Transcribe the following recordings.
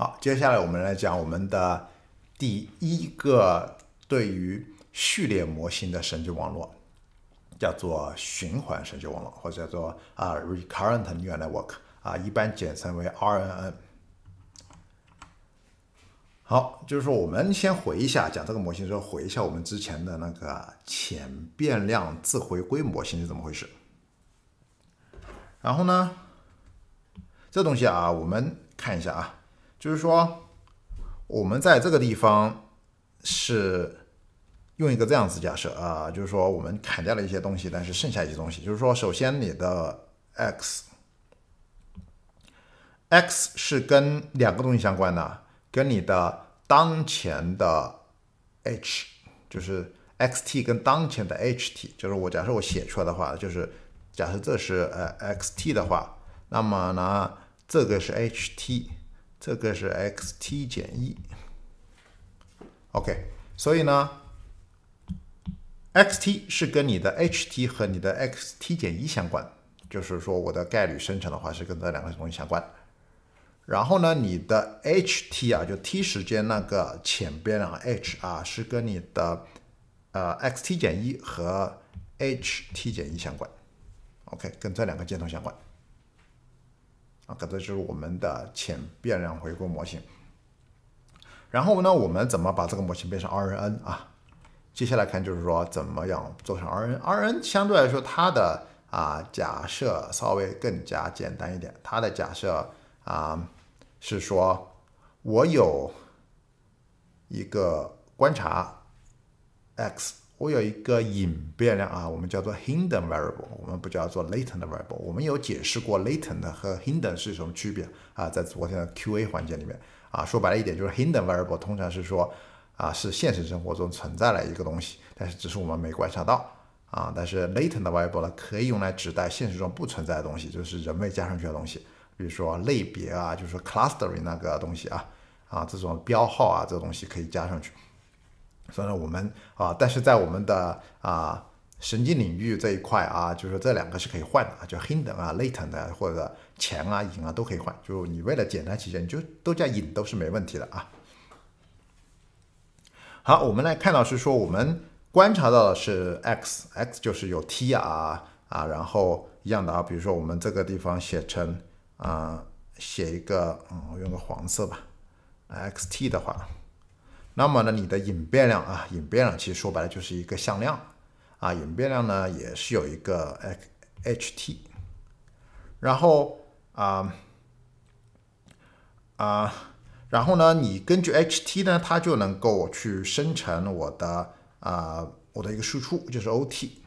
好，接下来我们来讲我们的第一个对于序列模型的神经网络，叫做循环神经网络，或者叫做啊 recurrent neural network，啊一般简称为 RNN。好，就是说我们先回一下讲这个模型，候，回一下我们之前的那个浅变量自回归模型是怎么回事。然后呢，这东西啊，我们看一下啊。就是说，我们在这个地方是用一个这样子假设啊，就是说我们砍掉了一些东西，但是剩下一些东西。就是说，首先你的 x，x 是跟两个东西相关的，跟你的当前的 h，就是 xt 跟当前的 ht。就是我假设我写出来的话，就是假设这是呃 xt 的话，那么呢，这个是 ht。这个是 x_t 减一，OK，所以呢，x_t 是跟你的 h_t 和你的 x_t 减一相关，就是说我的概率生成的话是跟这两个东西相关。然后呢，你的 h_t 啊，就 t 时间那个前变量 h 啊，是跟你的呃 x_t 减一和 h_t 减一相关，OK，跟这两个箭头相关。可这就是我们的浅变量回归模型。然后呢，我们怎么把这个模型变成 RNN 啊？接下来看就是说怎么样做成 RNN。RNN 相对来说它的啊假设稍微更加简单一点，它的假设啊是说我有一个观察 x。我有一个隐变量啊，我们叫做 hidden variable，我们不叫做 latent variable。我们有解释过 latent 和 hidden 是什么区别啊，在昨天的 Q&A 环节里面啊，说白了一点就是 hidden variable 通常是说啊是现实生活中存在了一个东西，但是只是我们没观察到啊。但是 latent variable 呢，可以用来指代现实中不存在的东西，就是人为加上去的东西，比如说类别啊，就是 clustering 那个东西啊啊这种标号啊，这东西可以加上去。所以呢，我们啊，但是在我们的啊神经领域这一块啊，就是这两个是可以换的啊，就 hidden 啊、latent 啊或者前啊、隐啊都可以换。就你为了简单起见，就都叫影都是没问题的啊。好，我们来看到是说我们观察到的是 x，x 就是有 t 啊啊，然后一样的啊，比如说我们这个地方写成啊，写一个嗯，我用个黄色吧，xt 的话。那么呢，你的隐变量啊，隐变量其实说白了就是一个向量啊，隐变量呢也是有一个 h t，然后啊啊，然后呢，你根据 h t 呢，它就能够去生成我的啊我的一个输出，就是 o t，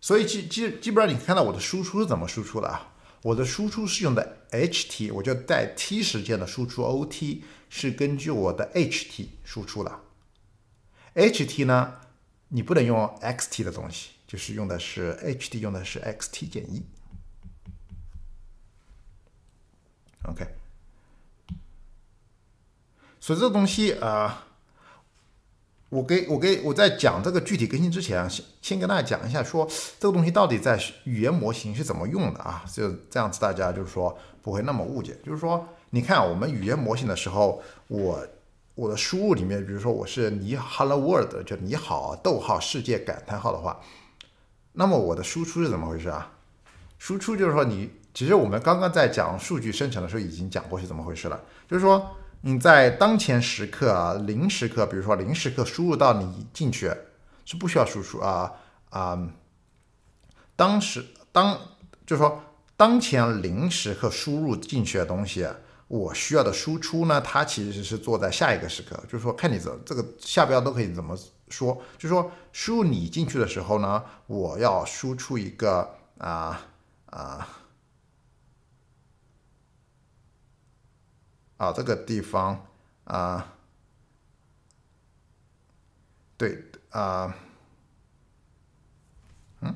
所以基基基本上你看到我的输出是怎么输出的啊。我的输出是用的 h_t，我就带 t 时间的输出 o_t 是根据我的 h_t 输出了。h_t 呢，你不能用 x_t 的东西，就是用的是 h_t，用的是 x_t 减一。OK，所以这东西啊。我给我给我在讲这个具体更新之前啊，先先跟大家讲一下，说这个东西到底在语言模型是怎么用的啊？就这样子，大家就是说不会那么误解。就是说，你看我们语言模型的时候，我我的输入里面，比如说我是你 hello world 就你好逗号世界感叹号的话，那么我的输出是怎么回事啊？输出就是说，你其实我们刚刚在讲数据生成的时候已经讲过是怎么回事了，就是说。你在当前时刻啊，零时刻，比如说零时刻输入到你进去是不需要输出啊啊，当时当就是说当前零时刻输入进去的东西，我需要的输出呢，它其实是做在下一个时刻，就是说看你怎这个下标都可以怎么说，就是说输入你进去的时候呢，我要输出一个啊啊。啊，这个地方，啊，对，啊，嗯，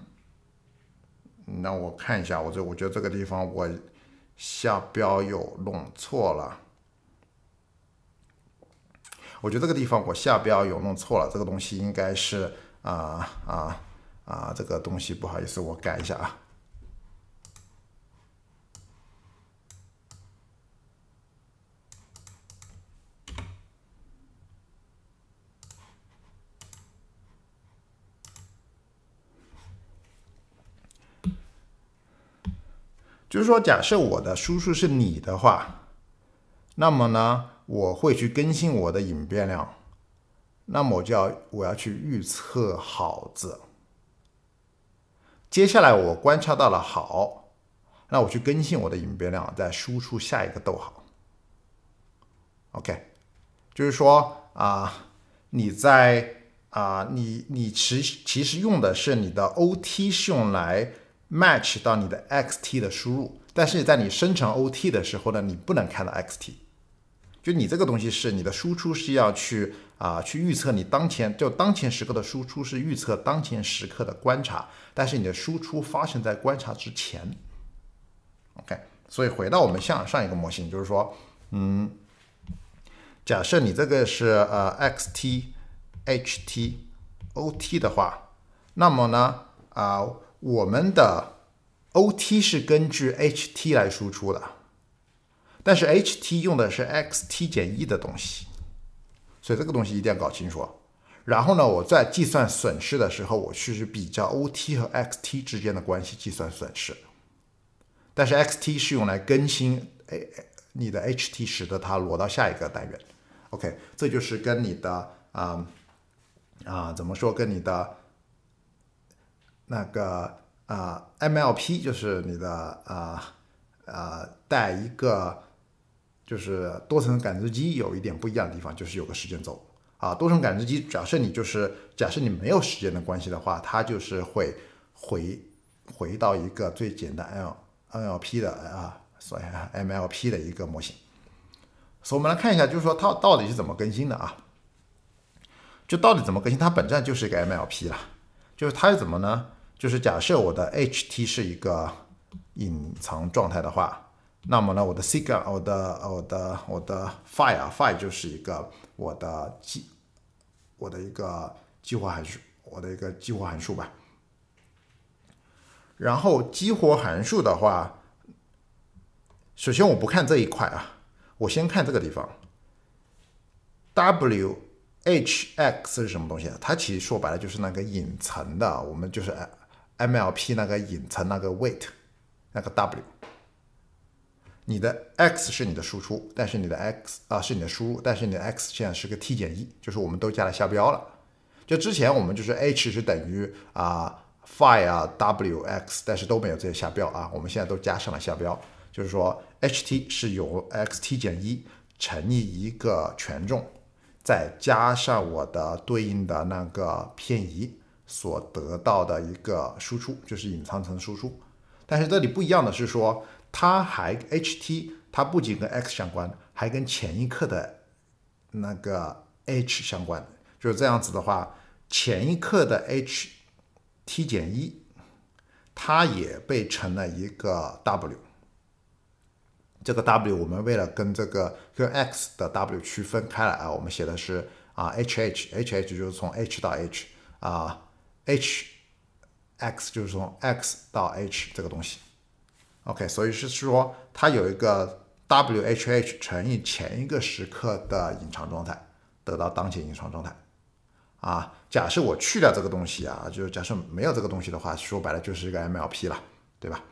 那我看一下，我这我觉得这个地方我下标有弄错了。我觉得这个地方我下标有弄错了，这个东西应该是啊啊啊，这个东西不好意思，我改一下啊。就是说，假设我的输出是你的话，那么呢，我会去更新我的隐变量，那么我就要我要去预测“好”字。接下来我观察到了“好”，那我去更新我的隐变量，再输出下一个逗号。OK，就是说啊，你在啊，你你其其实用的是你的 OT 是用来。match 到你的 xt 的输入，但是在你生成 ot 的时候呢，你不能看到 xt。就你这个东西是你的输出是要去啊，去预测你当前就当前时刻的输出是预测当前时刻的观察，但是你的输出发生在观察之前。OK，所以回到我们向上一个模型，就是说，嗯，假设你这个是呃 xt、ht、ot 的话，那么呢，啊。我们的 O T 是根据 H T 来输出的，但是 H T 用的是 X T 减一的东西，所以这个东西一定要搞清楚。然后呢，我在计算损失的时候，我去比较 O T 和 X T 之间的关系，计算损失。但是 X T 是用来更新哎你的 H T，使得它挪到下一个单元。OK，这就是跟你的啊啊，怎么说跟你的。那个啊，MLP 就是你的啊，呃，带一个就是多层感知机，有一点不一样的地方就是有个时间轴啊。多层感知机假设你就是假设你没有时间的关系的话，它就是会回回到一个最简单 L n l p 的啊，所以 MLP 的一个模型。所以我们来看一下，就是说它到底是怎么更新的啊？就到底怎么更新？它本质上就是一个 MLP 了，就是它是怎么呢？就是假设我的 h t 是一个隐藏状态的话，那么呢，我的 sig，我的我的我的 f i l e f i l e 就是一个我的激，我的一个激活函数，我的一个激活函数吧。然后激活函数的话，首先我不看这一块啊，我先看这个地方。w h x 是什么东西啊？它其实说白了就是那个隐藏的，我们就是。MLP 那个隐藏那个 weight 那个 W，你的 x 是你的输出，但是你的 x 啊是你的输入，但是你的 x 现在是个 t 减一，就是我们都加了下标了。就之前我们就是 h 是等于啊 phi 啊 Wx，但是都没有这些下标啊，我们现在都加上了下标，就是说 ht 是由 xt 减一乘以一个权重，再加上我的对应的那个偏移。所得到的一个输出就是隐藏层输出，但是这里不一样的是说，它还 h t，它不仅跟 x 相关，还跟前一刻的那个 h 相关。就是这样子的话，前一刻的 h t 减一，它也被成了一个 w。这个 w 我们为了跟这个跟 x 的 w 区分开来啊，我们写的是啊 h h h h，就是从 h 到 h 啊。h x 就是从 x 到 h 这个东西，OK，所以是说它有一个 W h h 乘以前一个时刻的隐藏状态，得到当前隐藏状态。啊，假设我去掉这个东西啊，就是假设没有这个东西的话，说白了就是一个 MLP 了，对吧？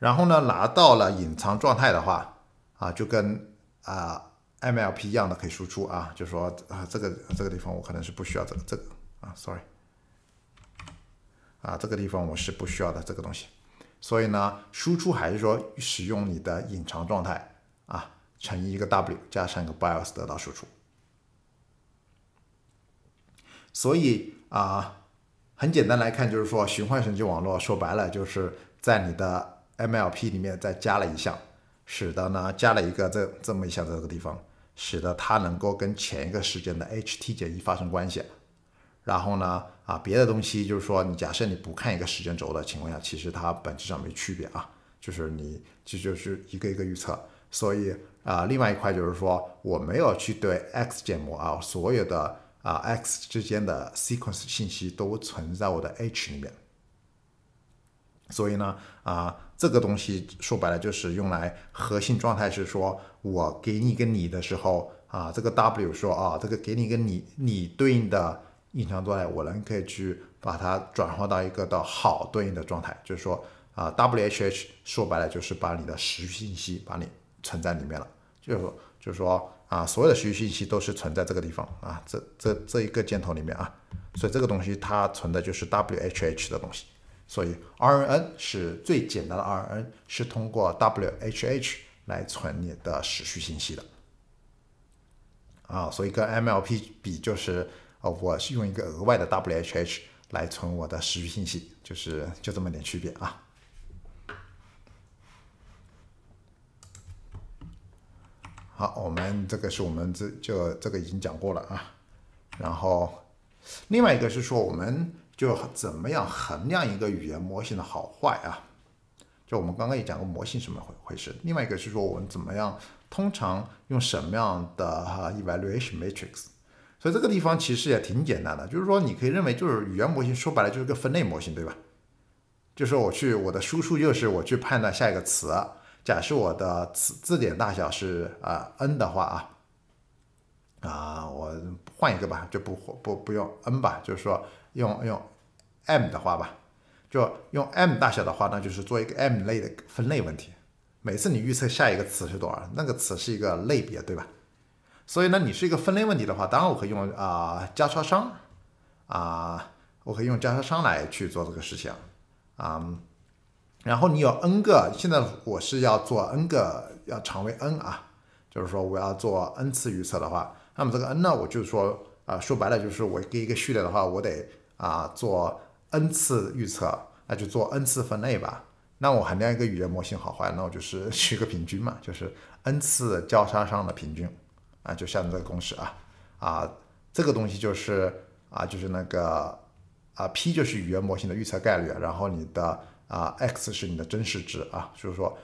然后呢，拿到了隐藏状态的话，啊，就跟啊 MLP 一样的可以输出啊，就说啊这个这个地方我可能是不需要这个这个啊，sorry。啊，这个地方我是不需要的这个东西，所以呢，输出还是说使用你的隐藏状态啊乘以一个 W 加上一个 b i o s 得到输出。所以啊，很简单来看，就是说循环神经网络说白了就是在你的 MLP 里面再加了一项，使得呢加了一个这这么一项这个地方，使得它能够跟前一个时间的 ht 减一发生关系。然后呢？啊，别的东西就是说，你假设你不看一个时间轴的情况下，其实它本质上没区别啊。就是你这就是一个一个预测。所以啊，另外一块就是说，我没有去对 x 建模啊，所有的啊 x 之间的 sequence 信息都存在我的 h 里面。所以呢，啊，这个东西说白了就是用来核心状态是说，我给你一个你的时候啊，这个 w 说啊，这个给你一个你，你对应的。隐藏状态，我能可以去把它转化到一个到好对应的状态，就是说啊，W H H 说白了就是把你的时序信息把你存在里面了，就是说就是说啊，所有的时序信息都是存在这个地方啊，这这这一个箭头里面啊，所以这个东西它存的就是 W H H 的东西，所以 R N N 是最简单的 R N N 是通过 W H H 来存你的时序信息的啊，所以跟 M L P 比就是。哦，我是用一个额外的 W H H 来存我的时序信息，就是就这么点区别啊。好，我们这个是我们这就这个已经讲过了啊。然后，另外一个是说，我们就怎么样衡量一个语言模型的好坏啊？就我们刚刚也讲过模型什么回回事。另外一个是说，我们怎么样通常用什么样的 evaluation matrix？所以这个地方其实也挺简单的，就是说你可以认为就是语言模型说白了就是个分类模型，对吧？就是我去我的输出就是我去判断下一个词，假设我的词字典大小是啊 n 的话啊，啊我换一个吧，就不不不用 n 吧，就是说用用 m 的话吧，就用 m 大小的话，那就是做一个 m 类的分类问题。每次你预测下一个词是多少，那个词是一个类别，对吧？所以呢，你是一个分类问题的话，当然我可以用啊交叉熵啊，我可以用交叉熵来去做这个事情啊。然后你有 n 个，现在我是要做 n 个，要长为 n 啊，就是说我要做 n 次预测的话，那么这个 n 呢，我就是说啊，说白了就是我给一个序列的话，我得啊做 n 次预测，那就做 n 次分类吧。那我衡量一个语言模型好坏，那我就是取个平均嘛，就是 n 次交叉熵的平均。啊，就下面这个公式啊，啊，这个东西就是啊，就是那个啊，p 就是语言模型的预测概率，然后你的啊 x 是你的真实值啊，就是说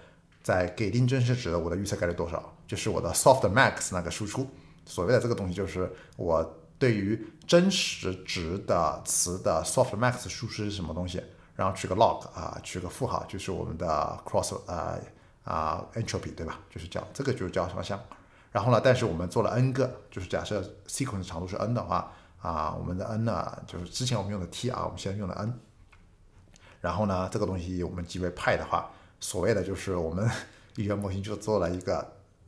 在给定真实值的，我的预测概率多少，就是我的 soft max 那个输出，所谓的这个东西就是我对于真实值的词的 soft max 输出是什么东西，然后取个 log 啊，取个负号，就是我们的 cross 呃啊 entropy 对吧？就是叫这个就叫什么项？然后呢？但是我们做了 n 个，就是假设 sequence 长度是 n 的话，啊，我们的 n 呢，就是之前我们用的 t 啊，我们现在用的 n。然后呢，这个东西我们记为派的话，所谓的就是我们 语言模型就做了一个，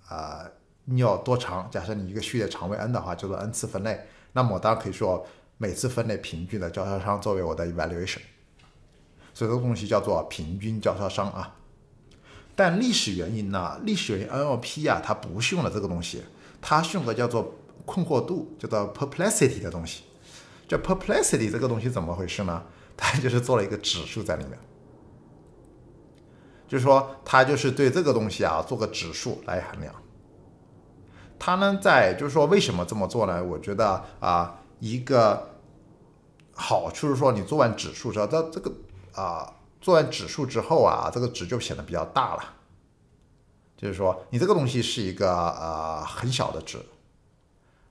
呃，你要多长？假设你一个序列长为 n 的话，叫做 n 次分类。那么我当然可以说每次分类平均的交叉商作为我的 evaluation，所以这个东西叫做平均交叉商啊。但历史原因呢？历史原因 NLP 啊，它不是用了这个东西，它是用的叫做困惑度，叫做 perplexity 的东西。这 perplexity 这个东西怎么回事呢？它就是做了一个指数在里面，就是说它就是对这个东西啊做个指数来衡量。它呢在就是说为什么这么做呢？我觉得啊一个好处是说你做完指数之后，它这个啊。做完指数之后啊，这个值就显得比较大了。就是说，你这个东西是一个呃很小的值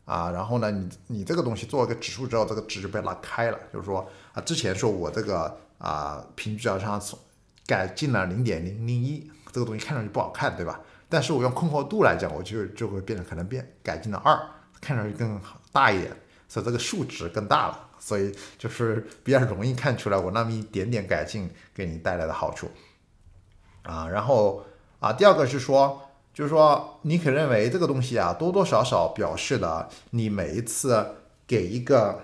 啊，然后呢，你你这个东西做了个指数之后，这个值就被拉开了。就是说啊，之前说我这个啊平均上像改进了0.001，这个东西看上去不好看，对吧？但是我用困惑度来讲，我就就会变得可能变改进了2，看上去更大一点，所以这个数值更大了。所以就是比较容易看出来我那么一点点改进给你带来的好处，啊，然后啊，第二个是说，就是说你可认为这个东西啊，多多少少表示了你每一次给一个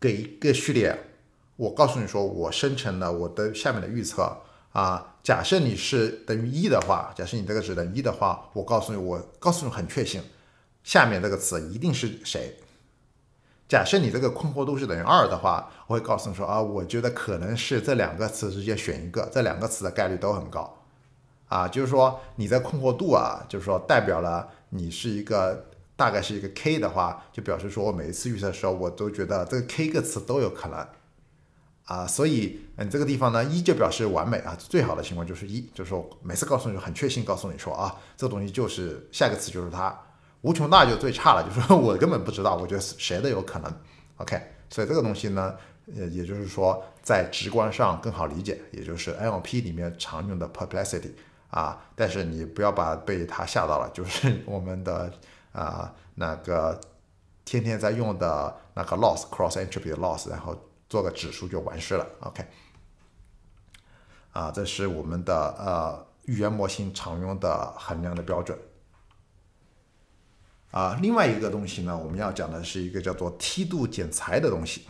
给一个序列，我告诉你说我生成了我的下面的预测啊，假设你是等于一的话，假设你这个值等于一的话，我告诉你，我告诉你很确信下面这个词一定是谁。假设你这个困惑度是等于二的话，我会告诉你说啊，我觉得可能是这两个词之间选一个，这两个词的概率都很高，啊，就是说你在困惑度啊，就是说代表了你是一个大概是一个 k 的话，就表示说我每一次预测的时候，我都觉得这个 k 个词都有可能，啊，所以嗯，这个地方呢，一就表示完美啊，最好的情况就是一，就是说每次告诉你很确信告诉你说啊，这东西就是下个词就是它。无穷大就最差了，就是说我根本不知道，我觉得谁都有可能。OK，所以这个东西呢，呃，也就是说在直观上更好理解，也就是 LP 里面常用的 perplexity 啊。但是你不要把被它吓到了，就是我们的啊那个天天在用的那个 loss cross entropy loss，然后做个指数就完事了。OK，啊，这是我们的呃语言模型常用的衡量的标准。啊，另外一个东西呢，我们要讲的是一个叫做梯度剪裁的东西。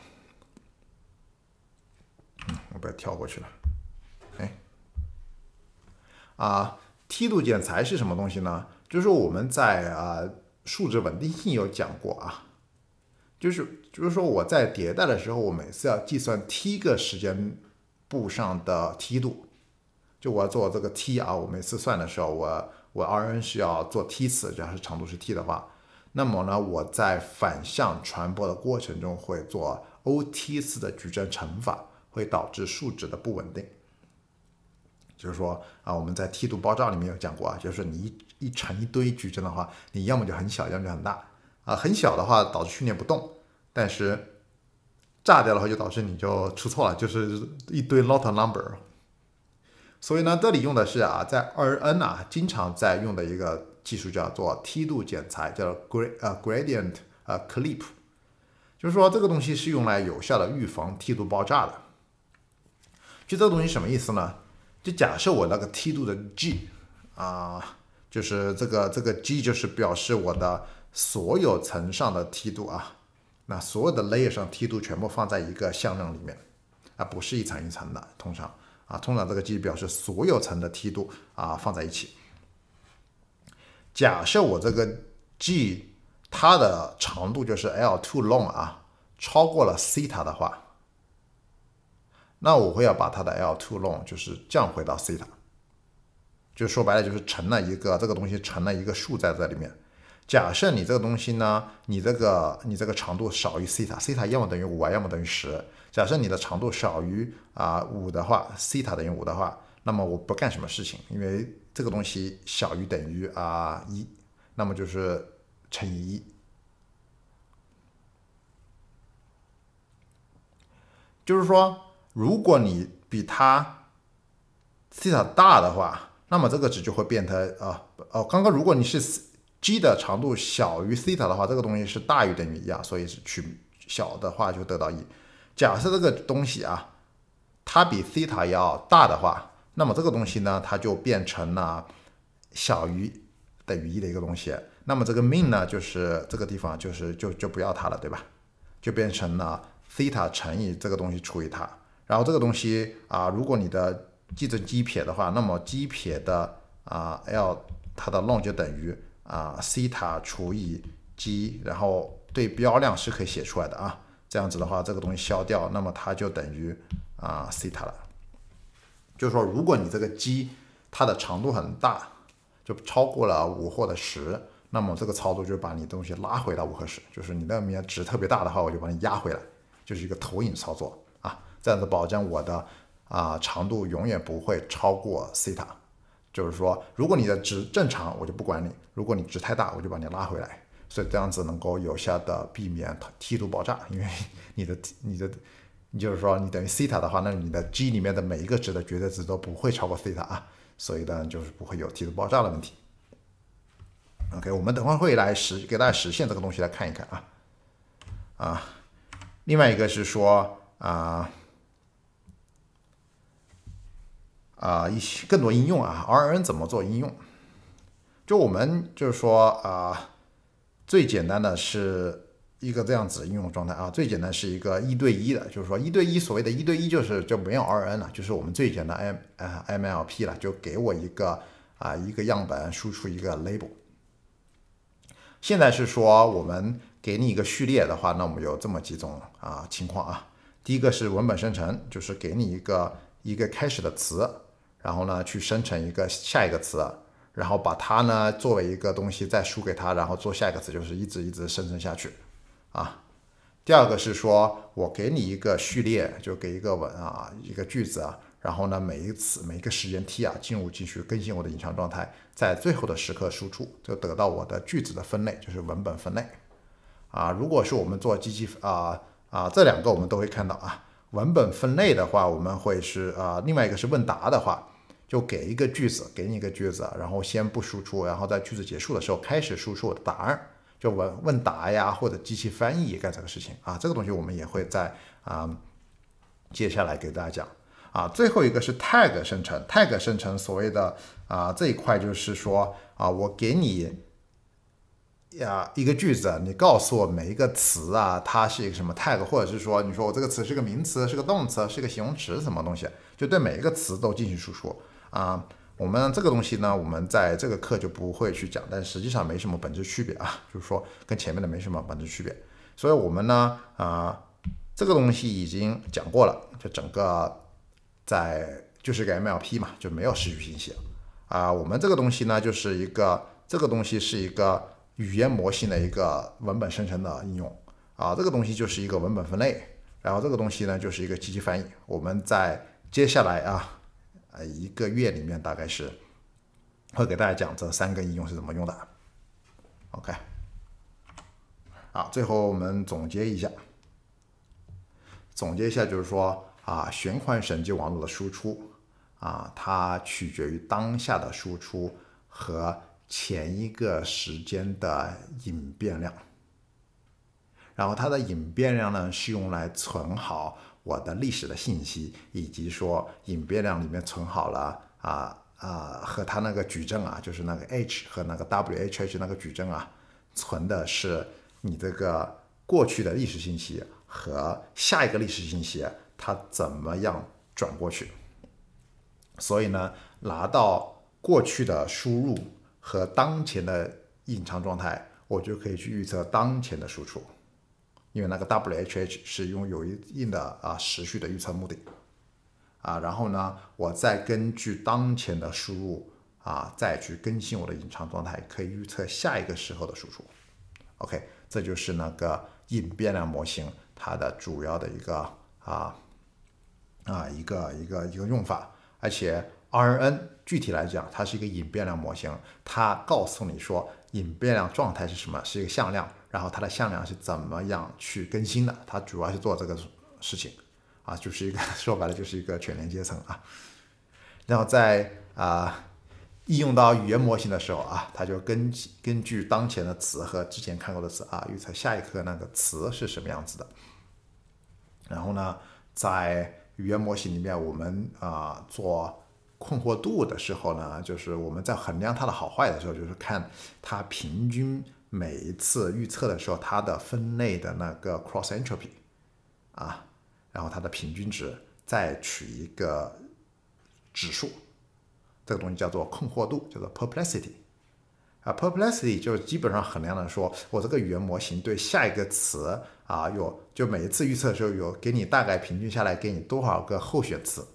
我把它跳过去了，哎，啊，梯度剪裁是什么东西呢？就是我们在啊数值稳定性有讲过啊，就是就是说我在迭代的时候，我每次要计算 t 个时间步上的梯度，就我要做这个 t 啊，我每次算的时候我。我 Rn 需要做 t 次，然后是长度是 t 的话，那么呢，我在反向传播的过程中会做 O t 次的矩阵乘法，会导致数值的不稳定。就是说啊，我们在梯度爆炸里面有讲过啊，就是你一一乘一堆矩阵的话，你要么就很小，要么就很大啊。很小的话导致训练不动，但是炸掉的话就导致你就出错了，就是一堆 l o t number。所以呢，这里用的是啊，在二 n 啊经常在用的一个技术叫做梯度剪裁，叫做 gr 呃 gradient 呃 clip，就是说这个东西是用来有效的预防梯度爆炸的。就这个东西什么意思呢？就假设我那个梯度的 g 啊，就是这个这个 g 就是表示我的所有层上的梯度啊，那所有的 layer 上梯度全部放在一个向量里面，啊，不是一层一层的，通常。啊，通常这个 G 表示所有层的梯度啊放在一起。假设我这个 G 它的长度就是 L too long 啊，超过了西塔的话，那我会要把它的 L too long 就是降回到西塔。就说白了就是乘了一个这个东西乘了一个数在这里面。假设你这个东西呢，你这个你这个长度少于西塔，西塔要么等于五啊，要么等于十。假设你的长度小于啊五的话，西塔等于五的话，那么我不干什么事情，因为这个东西小于等于啊一，那么就是乘以一。就是说，如果你比它西塔大的话，那么这个值就会变成啊哦，刚刚如果你是 g 的长度小于西塔的话，这个东西是大于等于一啊，所以是取小的话就得到一。假设这个东西啊，它比西塔要大的话，那么这个东西呢，它就变成了小于等于一的一个东西。那么这个 min 呢，就是这个地方就是就就不要它了，对吧？就变成了西塔乘以这个东西除以它。然后这个东西啊，如果你的记着 g 撇的话，那么 g 撇的啊 l 它的 log n 就等于啊西塔除以 g，然后对标量是可以写出来的啊。这样子的话，这个东西消掉，那么它就等于啊西塔了。就是说，如果你这个积，它的长度很大，就超过了五或者十，那么这个操作就把你东西拉回到五和十，就是你那边值特别大的话，我就把你压回来，就是一个投影操作啊。这样子保证我的啊长度永远不会超过西塔。就是说，如果你的值正常，我就不管你；如果你值太大，我就把你拉回来。所以这样子能够有效的避免梯度爆炸，因为 你的你的你就是说你等于西塔的话，那你的 G 里面的每一个值的绝对值都不会超过西塔啊，所以呢就是不会有梯度爆炸的问题。OK，我们等会儿会来实给大家实现这个东西来看一看啊啊，另外一个是说啊啊一些更多应用啊，R N 怎么做应用？就我们就是说啊。最简单的是一个这样子的应用状态啊，最简单是一个一对一的，就是说一对一，所谓的“一对一”就是就没有 R N 了，就是我们最简单 M 呃 M L P 了，就给我一个啊一个样本，输出一个 label。现在是说我们给你一个序列的话，那我们有这么几种啊情况啊，第一个是文本生成，就是给你一个一个开始的词，然后呢去生成一个下一个词。然后把它呢作为一个东西再输给它，然后做下一个词，就是一直一直生成下去，啊。第二个是说，我给你一个序列，就给一个文啊一个句子啊，然后呢每一次每一个时间 t 啊进入继续更新我的隐藏状态，在最后的时刻输出，就得到我的句子的分类，就是文本分类啊。如果是我们做机器啊啊这两个我们都会看到啊。文本分类的话，我们会是啊，另外一个是问答的话。就给一个句子，给你一个句子，然后先不输出，然后在句子结束的时候开始输出我的答案，就问问答呀，或者机器翻译干这个事情啊，这个东西我们也会在啊接下来给大家讲啊。最后一个是 tag 生成，tag 生成所谓的啊这一块就是说啊，我给你呀一个句子，你告诉我每一个词啊，它是一个什么 tag，或者是说你说我这个词是个名词，是个动词，是个形容词，什么东西，就对每一个词都进行输出。啊，我们这个东西呢，我们在这个课就不会去讲，但实际上没什么本质区别啊，就是说跟前面的没什么本质区别。所以我们呢，啊，这个东西已经讲过了，就整个在就是个 MLP 嘛，就没有失去信息了啊。我们这个东西呢，就是一个这个东西是一个语言模型的一个文本生成的应用啊，这个东西就是一个文本分类，然后这个东西呢就是一个机器翻译。我们在接下来啊。呃，一个月里面大概是会给大家讲这三个应用是怎么用的。OK，好，最后我们总结一下，总结一下就是说啊，循环神经网络的输出啊，它取决于当下的输出和前一个时间的隐变量。然后它的隐变量呢是用来存好。我的历史的信息，以及说隐变量里面存好了啊啊，和它那个矩阵啊，就是那个 h 和那个 whh 那个矩阵啊，存的是你这个过去的历史信息和下一个历史信息，它怎么样转过去？所以呢，拿到过去的输入和当前的隐藏状态，我就可以去预测当前的输出。因为那个 W,HH 是拥有一定的啊时序的预测目的啊，然后呢，我再根据当前的输入啊，再去更新我的隐藏状态，可以预测下一个时候的输出。OK，这就是那个隐变量模型它的主要的一个啊啊一个一个一个用法，而且 RNN 具体来讲，它是一个隐变量模型，它告诉你说隐变量状态是什么，是一个向量。然后它的向量是怎么样去更新的？它主要是做这个事情啊，就是一个 说白了就是一个全连接层啊。然后在啊应用到语言模型的时候啊，它就根据根据当前的词和之前看过的词啊，预测下一刻那个词是什么样子的。然后呢，在语言模型里面，我们啊做困惑度的时候呢，就是我们在衡量它的好坏的时候，就是看它平均。每一次预测的时候，它的分类的那个 cross entropy 啊，然后它的平均值再取一个指数，这个东西叫做困惑度，叫做 perplexity 啊，perplexity 就基本上衡量的说我这个语言模型对下一个词啊有，就每一次预测的时候有给你大概平均下来给你多少个候选词，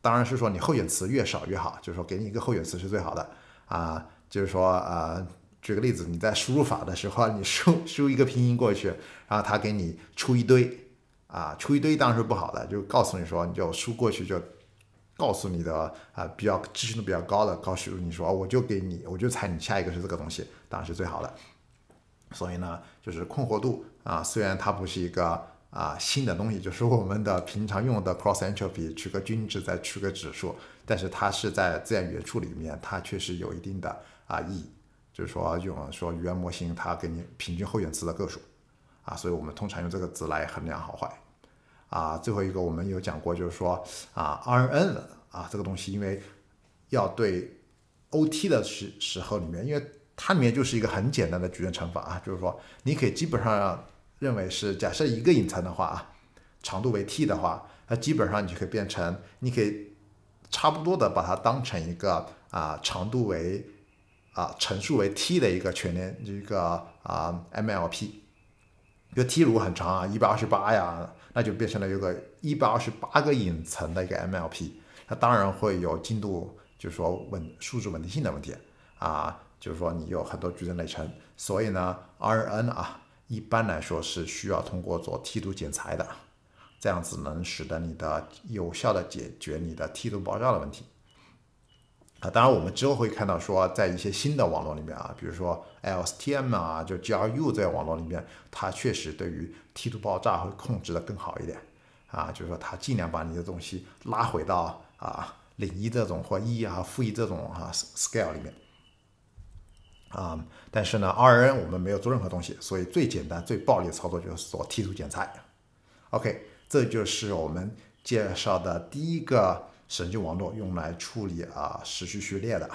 当然是说你候选词越少越好，就是说给你一个候选词是最好的啊，就是说呃。举个例子，你在输入法的时候，你输输一个拼音过去，然后他给你出一堆，啊，出一堆当然是不好的，就告诉你说，你就输过去就告诉你的啊比较知识度比较高的告诉你说我就给你，我就猜你下一个是这个东西，当然是最好的。所以呢，就是困惑度啊，虽然它不是一个啊新的东西，就是我们的平常用的 cross entropy 取个均值再取个指数，但是它是在自然语言处理里面，它确实有一定的啊意义。就是说用说语言模型，它给你平均候选词的个数，啊，所以我们通常用这个值来衡量好坏，啊，最后一个我们有讲过，就是说啊 RNN 啊这个东西，因为要对 OT 的时时候里面，因为它里面就是一个很简单的矩阵乘法啊，就是说你可以基本上认为是假设一个隐藏的话啊，长度为 T 的话，那基本上你就可以变成，你可以差不多的把它当成一个啊长度为。啊，层数为 t 的一个全链，这个啊 MLP，就 t 如果很长啊，一百二十八呀，那就变成了有个一百二十八个隐层的一个 MLP，那当然会有精度，就是说稳数值稳定性的问题啊，就是说你有很多矩阵内存，所以呢，RNN 啊，一般来说是需要通过做梯度剪裁的，这样子能使得你的有效的解决你的梯度爆炸的问题。啊，当然，我们之后会看到说，在一些新的网络里面啊，比如说 LSTM 啊，就 GRU 这些网络里面，它确实对于梯度爆炸会控制的更好一点啊，就是说它尽量把你的东西拉回到啊零一这种或一啊负一这种啊 scale 里面啊。但是呢，RNN 我们没有做任何东西，所以最简单最暴力的操作就是做梯度剪裁。OK，这就是我们介绍的第一个。神经网络用来处理啊时序序列的。